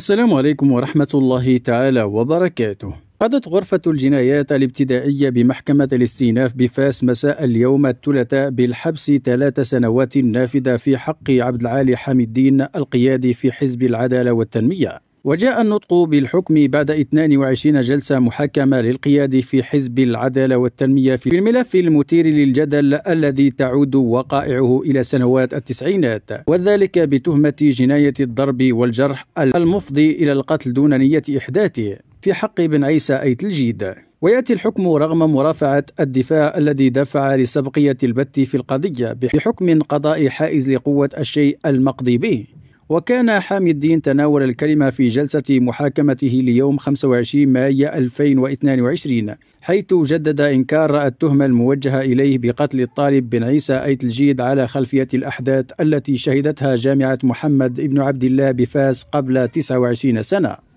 السلام عليكم ورحمة الله تعالى وبركاته قضت غرفة الجنايات الابتدائية بمحكمة الاستئناف بفاس مساء اليوم الثلاثاء بالحبس ثلاث سنوات نافذة في حق عبد العالي حامدين الدين القيادي في حزب العدالة والتنمية وجاء النطق بالحكم بعد 22 جلسة محكمة للقيادي في حزب العدالة والتنمية في الملف المثير للجدل الذي تعود وقائعه إلى سنوات التسعينات وذلك بتهمة جناية الضرب والجرح المفضي إلى القتل دون نية إحداثه في حق بن عيسى أيت الجيد وياتي الحكم رغم مرافعه الدفاع الذي دفع لسبقيه البت في القضيه بحكم قضاء حائز لقوه الشيء المقضي به وكان حامي الدين تناول الكلمة في جلسة محاكمته ليوم 25 مايو 2022 حيث جدد إنكار التهمة الموجهة إليه بقتل الطالب بن عيسى أيت الجيد على خلفية الأحداث التي شهدتها جامعة محمد بن عبد الله بفاس قبل 29 سنة